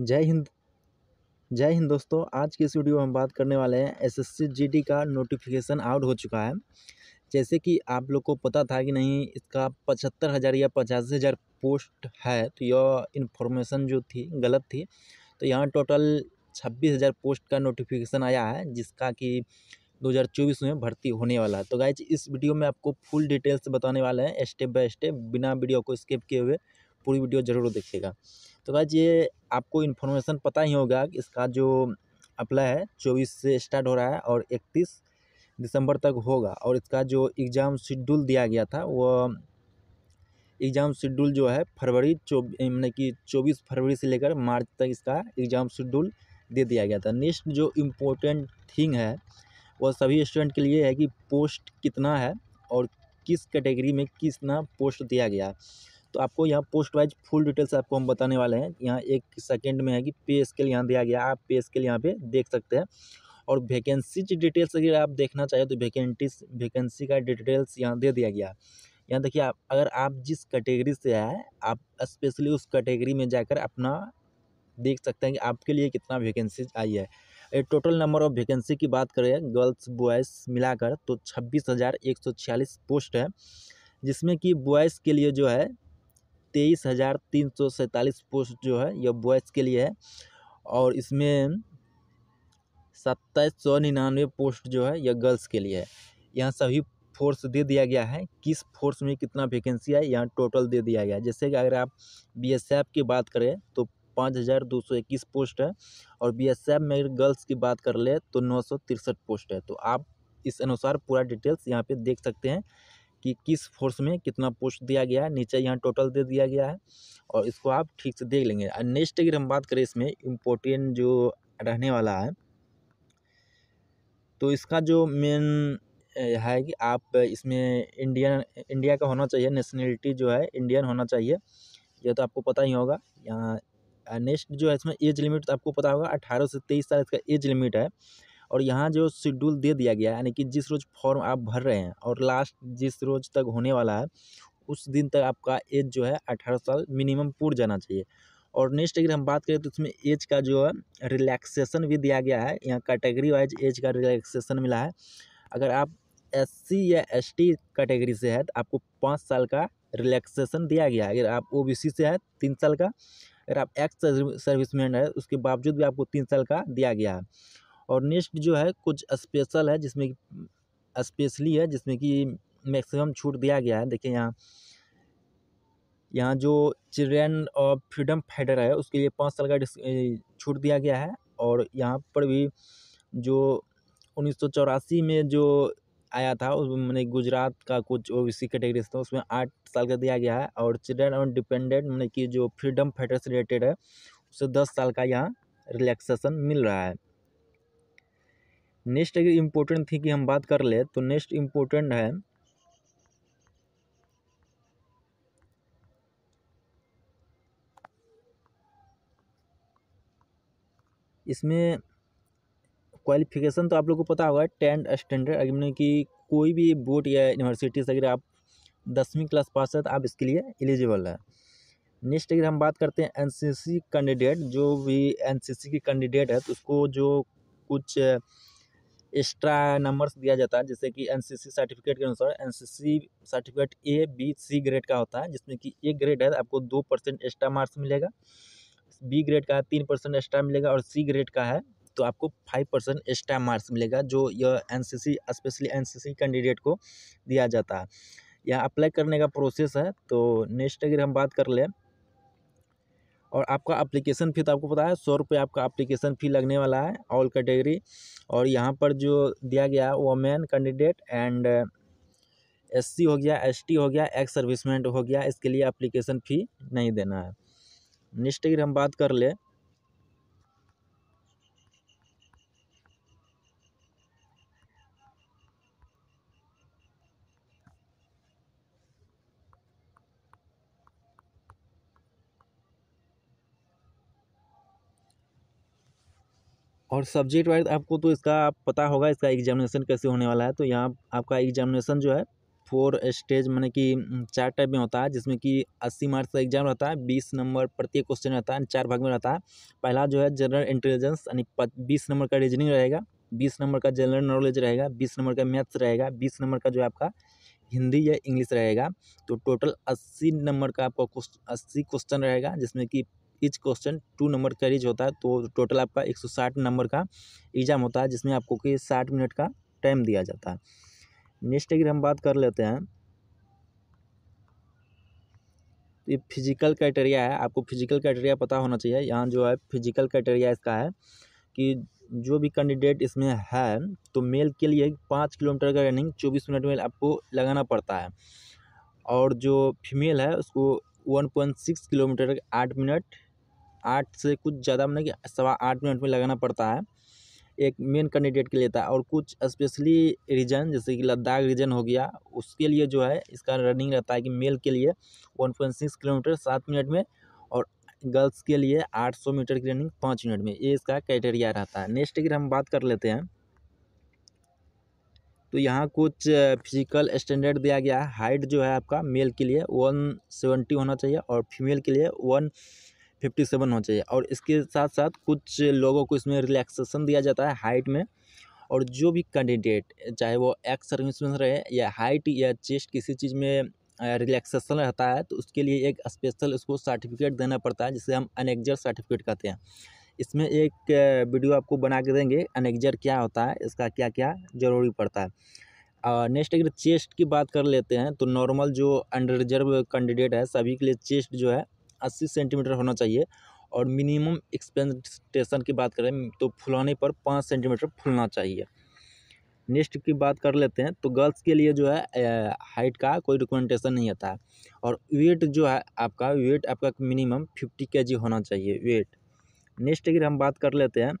जय हिंद जय हिंद दोस्तों आज की इस वीडियो में हम बात करने वाले हैं एसएससी जीडी का नोटिफिकेशन आउट हो चुका है जैसे कि आप लोग को पता था कि नहीं इसका पचहत्तर हज़ार या पचासी हज़ार पोस्ट है तो यह इन्फॉर्मेशन जो थी गलत थी तो यहाँ टोटल छब्बीस हज़ार पोस्ट का नोटिफिकेशन आया है जिसका कि दो में भर्ती होने वाला है तो गाय इस वीडियो में आपको फुल डिटेल्स बताने वाले हैं स्टेप बाय स्टेप बिना वीडियो को स्किप किए हुए पूरी वीडियो ज़रूर देखेगा तो भाई ये आपको इन्फॉर्मेशन पता ही होगा कि इसका जो अप्लाई है चौबीस से स्टार्ट हो रहा है और इकतीस दिसंबर तक होगा और इसका जो एग्ज़ाम शेड्यूल दिया गया था वो एग्ज़ाम शेड्यूल जो है फरवरी चौबीस यानी कि चौबीस फरवरी से लेकर मार्च तक इसका एग्ज़ाम शेड्यूल दे दिया गया था नेक्स्ट जो इम्पोर्टेंट थिंग है वो सभी स्टूडेंट के लिए है कि पोस्ट कितना है और किस कैटेगरी में कितना पोस्ट दिया गया तो आपको यहाँ पोस्ट वाइज फुल डिटेल्स आपको हम बताने वाले हैं यहाँ एक सेकेंड में है कि पे स्केल यहाँ दिया गया आप पे स्केल यहाँ पे देख सकते हैं और वैकेंसीज डिटेल्स अगर आप देखना चाहें तो वैकेंटीज वैकेंसी का डिटेल्स यहाँ दे दिया गया यहाँ देखिए आप अगर आप जिस कैटेगरी से आए आप स्पेशली उस कैटेगरी में जाकर अपना देख सकते हैं कि आपके लिए कितना वैकेंसीज आई है ये टोटल नंबर ऑफ वैकेंसी की बात करें गर्ल्स बॉयज़ मिलाकर तो छब्बीस हज़ार एक सौ छियालीस पोस्ट है जिसमें कि बॉयज़ के लिए जो है तेईस हज़ार तीन सौ सैंतालीस पोस्ट जो है यह बॉयज़ के लिए है और इसमें सत्ताईस सौ निन्यानवे पोस्ट जो है यह गर्ल्स के लिए है यहाँ सभी फोर्स दे दिया गया है किस फोर्स में कितना वैकेंसी है यहाँ टोटल दे दिया गया है जैसे कि अगर आप बीएसएफ की बात करें तो पाँच हज़ार दो सौ इक्कीस पोस्ट है और बीएसएफ में गर्ल्स की बात कर ले तो नौ सौ तिरसठ पोस्ट है तो आप इस अनुसार पूरा डिटेल्स यहाँ पे देख सकते हैं कि किस फोर्स में कितना पोस्ट दिया गया है नीचे यहाँ टोटल दे दिया गया है और इसको आप ठीक से देख लेंगे और नेक्स्ट अगर हम बात करें इसमें इम्पोर्टेंट जो रहने वाला है तो इसका जो मेन है कि आप इसमें इंडियन इंडिया का होना चाहिए नेशनलिटी जो है इंडियन होना चाहिए यह तो आपको पता ही होगा यहाँ नेक्स्ट जो है इसमें एज लिमिट तो आपको पता होगा अठारह से तेईस साल इसका एज लिमिट है और यहाँ जो शेड्यूल दे दिया गया है यानी कि जिस रोज़ फॉर्म आप भर रहे हैं और लास्ट जिस रोज़ तक होने वाला है उस दिन तक आपका एज जो है अठारह साल मिनिमम पूर्ण जाना चाहिए और नेक्स्ट अगर हम बात करें तो इसमें एज का जो है रिलैक्सेशन भी दिया गया है यहाँ कैटेगरी वाइज एज का रिलैक्सेशन मिला है अगर आप एस या एस कैटेगरी से है तो आपको पाँच साल का रिलैक्सेशन दिया गया है अगर आप ओ से है तीन साल का अगर आप एक्स सर्विसमैन है उसके बावजूद भी आपको तीन साल का दिया गया है और नेक्स्ट जो है कुछ स्पेशल है जिसमें स्पेशली है जिसमें कि मैक्सिमम छूट दिया गया है देखिए यहाँ यहाँ जो चिल्ड्रेन ऑफ फ्रीडम फाइटर है उसके लिए पाँच साल का छूट दिया गया है और यहाँ पर भी जो उन्नीस में जो आया था उसमें मैंने गुजरात का कुछ ओ बी कैटेगरी था उसमें आठ साल का दिया गया है और चिल्ड्रेन ऑन डिपेंडेंट मैंने मतलब कि जो फ्रीडम फाइटर से रिलेटेड है उसे दस साल का यहाँ रिलैक्सेशन मिल रहा है नेक्स्ट अगर इम्पोर्टेंट थी कि हम बात कर ले तो नेक्स्ट इम्पोर्टेंट है इसमें क्वालिफिकेशन तो आप लोग को पता होगा टेंथ स्टैंडर्ड मैंने कि कोई भी बोर्ड या यूनिवर्सिटी से अगर आप दसवीं क्लास पास है तो आप इसके लिए एलिजिबल है नेक्स्ट अगर हम बात करते हैं एनसीसी कैंडिडेट जो भी एनसीसी की कैंडिडेट है तो उसको जो कुछ एक्स्ट्रा नंबर्स दिया जाता है जैसे कि एनसीसी सर्टिफिकेट के अनुसार NCC certificate A B C grade का होता है जिसमें कि ए ग्रेड है आपको दो परसेंट एक्स्ट्रा मार्क्स मिलेगा बी ग्रेड का है तीन परसेंट एक्स्ट्रा मिलेगा और सी ग्रेड का है तो आपको फाइव परसेंट एक्स्ट्रा मार्क्स मिलेगा जो यह एन स्पेशली एन कैंडिडेट को दिया जाता है यह अप्लाई करने का प्रोसेस है तो नेक्स्ट अगर हम बात कर लें और आपका एप्लीकेशन फ़ी तो आपको पता है सौ रुपये आपका एप्लीकेशन फ़ी लगने वाला है ऑल कैटेगरी और यहाँ पर जो दिया गया है women candidate and S C हो गया एस टी हो गया एक्स सर्विसमेंट हो गया इसके लिए एप्लीकेशन फ़ी नहीं देना है नेक्स्ट अगर हम बात कर ले और सब्जेक्ट वाइज आपको तो इसका पता होगा इसका एग्जामिनेशन कैसे होने वाला है तो यहाँ आपका एग्जामिनेशन जो है फोर स्टेज मैंने कि चार टाइप में होता है जिसमें कि अस्सी मार्क्स का एग्जाम रहता है बीस नंबर प्रत्येक क्वेश्चन रहता है चार भाग में रहता है पहला जो है जनरल इंटेलिजेंस यानी बीस नंबर का रीजनिंग रहेगा बीस नंबर का जनरल नॉलेज रहेगा बीस नंबर का मैथ्स रहेगा बीस नंबर का जो है आपका हिंदी या इंग्लिश रहेगा तो टोटल अस्सी नंबर का आपका अस्सी क्वेश्चन रहेगा जिसमें कि इच क्वेश्चन टू नंबर का रीज होता है तो टोटल आपका एक सौ साठ नंबर का एग्जाम होता है जिसमें आपको कि साठ मिनट का टाइम दिया जाता है नेक्स्ट अगर हम बात कर लेते हैं ये फिजिकल क्राइटेरिया है आपको फिजिकल क्राइटेरिया पता होना चाहिए यहाँ जो है फिजिकल क्राइटेरिया इसका है कि जो भी कैंडिडेट इसमें है तो मेल के लिए पाँच किलोमीटर का रनिंग चौबीस मिनट में आपको लगाना पड़ता है और जो फीमेल है उसको वन पॉइंट सिक्स किलोमीटर आठ मिनट आठ से कुछ ज़्यादा मतलब कि सवा आठ मिनट में लगाना पड़ता है एक मेन कैंडिडेट के लिए था और कुछ स्पेशली रीजन जैसे कि लद्दाख रीजन हो गया उसके लिए जो है इसका रनिंग रहता है कि मेल के लिए वन पॉइंट सिक्स किलोमीटर सात मिनट में और गर्ल्स के लिए आठ सौ मीटर की रनिंग पाँच मिनट में ये इसका क्राइटेरिया रहता है नेक्स्ट अगर हम बात कर लेते हैं तो यहाँ कुछ फिजिकल स्टैंडर्ड दिया गया है हाइट जो है आपका मेल के लिए वन सेवेंटी होना चाहिए और फीमेल के लिए वन फिफ्टी सेवन होना चाहिए और इसके साथ साथ कुछ लोगों को इसमें रिलैक्सेशन दिया जाता है हाइट में और जो भी कैंडिडेट चाहे वो एक्स सर्विस में रहे या हाइट या चेस्ट किसी चीज़ में रिलैक्सेशन रहता है तो उसके लिए एक स्पेशल उसको सर्टिफिकेट देना पड़ता है जिसे हम अनेक्जर सर्टिफिकेट कहते हैं इसमें एक वीडियो आपको बना के देंगे अनेक्जर क्या होता है इसका क्या क्या ज़रूरी पड़ता है नेक्स्ट अगर चेस्ट की बात कर लेते हैं तो नॉर्मल जो अंडर रिजर्व कैंडिडेट है सभी के लिए चेस्ट जो है अस्सी सेंटीमीटर होना चाहिए और मिनिमम एक्सपेंटेशन की बात करें तो फुलाने पर पाँच सेंटीमीटर फुलना चाहिए नेक्स्ट की बात कर लेते हैं तो गर्ल्स के लिए जो है हाइट का कोई रिकमेंडेशन नहीं आता है और वेट जो है आपका वेट आपका मिनिमम फिफ्टी के जी होना चाहिए वेट नेक्स्ट अगर हम बात कर लेते हैं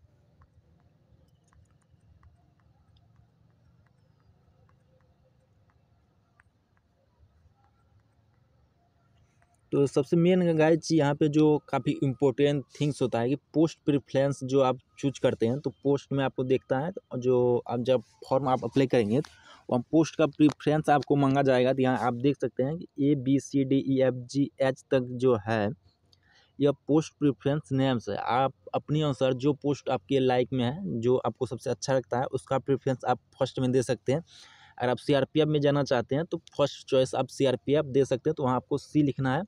तो सबसे मेन गाइज यहाँ पे जो काफ़ी इम्पोर्टेंट थिंग्स होता है कि पोस्ट प्रिफ्रेंस जो आप चूज करते हैं तो पोस्ट में आपको देखता है तो जो आप जब फॉर्म आप अप्लाई करेंगे और तो पोस्ट का प्रीफ्रेंस आपको मांगा जाएगा तो यहाँ आप देख सकते हैं कि A B C D E F G H तक जो है यह पोस्ट प्रीफ्रेंस नेम्स है आप अपने अनुसार जो पोस्ट आपके लाइक में है जो आपको सबसे अच्छा लगता है उसका प्रीफ्रेंस आप फर्स्ट में दे सकते हैं अगर आप सी में जाना चाहते हैं तो फर्स्ट चॉइस आप सी दे सकते हैं तो वहाँ आपको सी लिखना है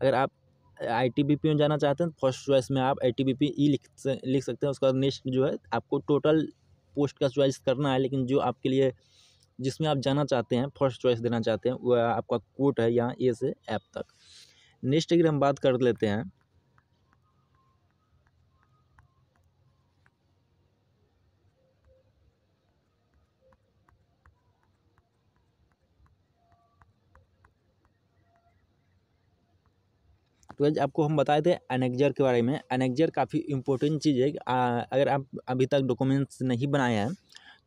अगर आप आई टी बी पी में जाना चाहते हैं तो फर्स्ट चॉइस में आप I T B P E लिख लिख सकते हैं उसका नेक्स्ट जो है आपको टोटल पोस्ट का चॉइस करना है लेकिन जो आपके लिए जिसमें आप जाना चाहते हैं फर्स्ट चॉइस देना चाहते हैं वह आपका कोट है यहाँ ए से ऐप तक नेक्स्ट अगर हम बात कर लेते हैं तो गाइज आपको हम बताए थे एनेक्जर के बारे में एनेक्जर काफ़ी इंपॉर्टेंट चीज़ है आ, अगर आप अभी तक डॉक्यूमेंट्स नहीं बनाए हैं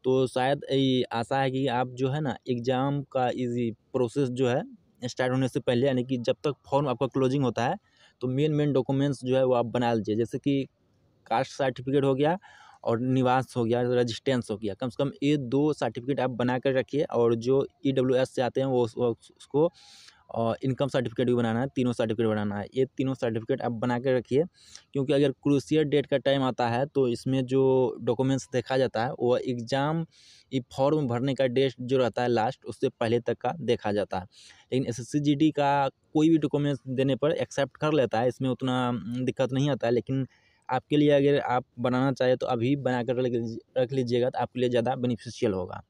तो शायद आशा है कि आप जो है ना एग्ज़ाम का इजी प्रोसेस जो है स्टार्ट होने से पहले यानी कि जब तक फॉर्म आपका क्लोजिंग होता है तो मेन मेन डॉक्यूमेंट्स जो है वो आप बना लीजिए जैसे कि कास्ट सर्टिफिकेट हो गया और निवास हो गया रजिस्टेंस हो गया कम से कम ये दो सर्टिफिकेट आप बना कर रखिए और जो ई डब्ल्यू एस से आते हैं वो उसको और इनकम सर्टिफिकेट भी बनाना है तीनों सर्टिफिकेट बनाना है ये तीनों सर्टिफिकेट आप बना के रखिए क्योंकि अगर क्रूसियर डेट का टाइम आता है तो इसमें जो डॉक्यूमेंट्स देखा जाता है वह एग्ज़ाम फॉर्म भरने का डेट जो रहता है लास्ट उससे पहले तक का देखा जाता है लेकिन एस एस का कोई भी डॉक्यूमेंट्स देने पर एक्सेप्ट कर लेता है इसमें उतना दिक्कत नहीं आता है लेकिन आपके लिए अगर आप बनाना चाहें तो अभी बना कर रख लीजिएगा तो आपके लिए ज़्यादा बेनिफिशियल होगा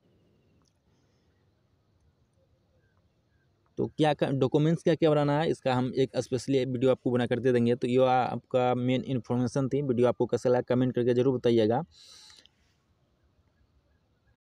तो क्या डॉक्यूमेंट्स क्या क्या बनाना है इसका हम एक स्पेशली वीडियो आपको बना कर दे देंगे तो ये आपका मेन इन्फॉर्मेशन थी वीडियो आपको कैसा लगा कमेंट करके जरूर बताइएगा